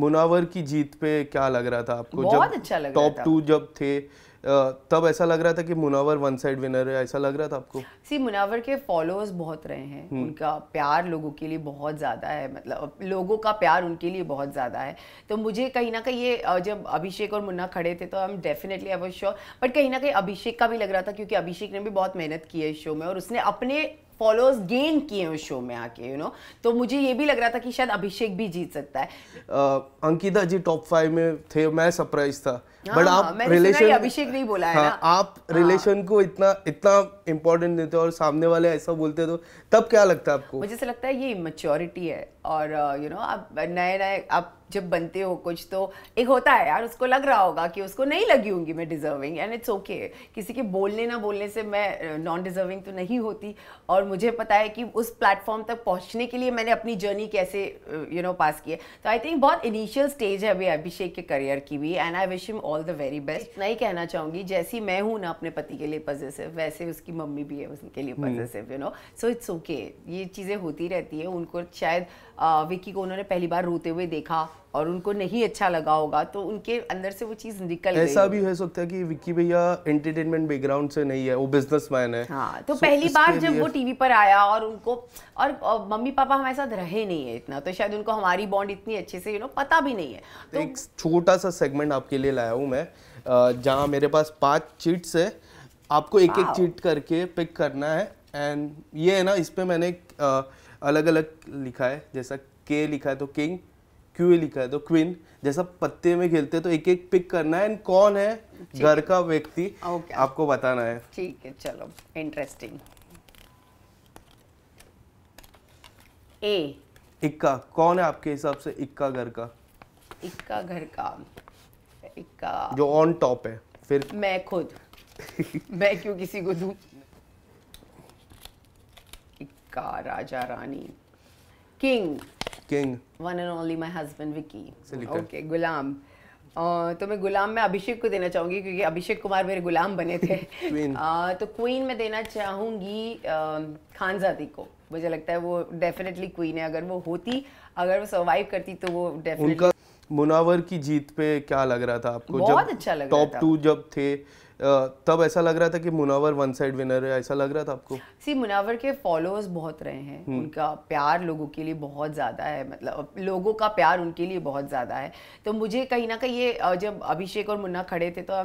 मुनावर की जीत पे क्या लग रहा था आपको बहुत जब अच्छा लग टॉप टू जब थे तब ऐसा लग रहा था कि मुनावर वन साइड विनर है ऐसा लग रहा था आपको सी मुनावर के फॉलोअर्स बहुत रहे हैं हम्म। उनका प्यार लोगों के लिए बहुत ज़्यादा है मतलब लोगों का प्यार उनके लिए बहुत ज़्यादा है तो मुझे कहीं ना कहीं ये जब अभिषेक और मुन्ना खड़े थे तो हम definitely I was sure but कहीं ना कहीं अभिषेक का भी लग रहा था क्योंकि अभिषेक ने भी बहुत मेहनत की है इस शो में और उसने अपने फॉलोअर्स गेन किए उस शो में आके यू नो तो मुझे ये भी लग रहा था कि शायद अभिषेक भी जीत सकता है uh, Ankita ji top five में थे मैं सरप्राइज था बट हाँ, आप रिलेशन अभिषेक नहीं बोला है हाँ, ना आप रिलेशन हाँ। को इतना इतना इम्पोर्टेंट देते हो और सामने वाले ऐसा बोलते तो तब क्या लगता है आपको मुझे से लगता है ये मेच्योरिटी है और यू नो आप नए नए आप जब बनते हो कुछ तो एक होता है यार उसको लग रहा होगा कि उसको नहीं लगी होंगी मैं डिज़र्विंग एंड इट्स ओके किसी के बोलने ना बोलने से मैं नॉन डिज़र्विंग तो नहीं होती और मुझे पता है कि उस प्लेटफॉर्म तक पहुंचने के लिए मैंने अपनी जर्नी कैसे यू नो पास की है तो आई थिंक बहुत इनिशियल स्टेज है अभी अभिषेक के करियर की भी and I wish him all the very best नहीं कहना चाहूँगी जैसी मैं हूँ ना अपने पति के लिए पॉजिटिव वैसे उसकी मम्मी भी है उसके लिए positive you know so it's okay ये चीज़ें होती रहती है उनको शायद विक्की को उन्होंने पहली बार रोते हुए देखा और उनको नहीं अच्छा लगा होगा तो उनके अंदर से वो चीज़ निकल ऐसा भी हो सकता है कि विक्की भैया एंटरटेनमेंट बैकग्राउंड से नहीं है वो बिजनेसमैन है हाँ तो so, पहली बार जब वो टीवी पर आया और उनको और, और मम्मी पापा हमारे साथ रहे नहीं है इतना तो शायद उनको हमारी बॉन्ड इतनी अच्छे से यू नो पता भी नहीं है तो एक छोटा सा सेगमेंट आपके लिए लाया हूँ मैं जहाँ मेरे पास पाँच चीट्स है आपको एक एक चीट करके पिक करना है एंड ये है ना इस पर मैंने अलग अलग लिखा है जैसा के लिखा है तो किंग क्यूए लिखा है तो क्वीन जैसा पत्ते में खेलते हैं तो एक एक पिक करना है एंड कौन है घर का व्यक्ति okay. आपको बताना है ठीक है चलो इंटरेस्टिंग ए इक्का कौन है आपके हिसाब से इक्का घर का इक्का घर का इक्का जो ऑन टॉप है फिर मैं खुद मैं क्यों किसी को दू इक्का राजा रानी king king one and only my husband Vicky okay गुलाम uh, तो मैं गुलाम में अभिषेक को देना चाहूंगी क्योंकि अभिषेक कुमार मेरे गुलाम बने थे uh, तो क्वीन में देना चाहूंगी uh, खानजादी को मुझे लगता है वो डेफिनेटली क्वीन है अगर वो होती अगर वो सर्वाइव करती तो वो डेफिनेटली मुनावर की जीत पे क्या लग रहा था आपको बहुत जब अच्छा लग टॉप टू जब थे तब ऐसा लग रहा था कि मुनावर वन साइड विनर है ऐसा लग रहा था आपको सी मुनावर के फॉलोअर्स बहुत रहे हैं हम्म। उनका प्यार लोगों के लिए बहुत ज़्यादा है मतलब लोगों का प्यार उनके लिए बहुत ज़्यादा है तो मुझे कहीं ना कहीं ये जब अभिषेक और मुन्ना खड़े थे तो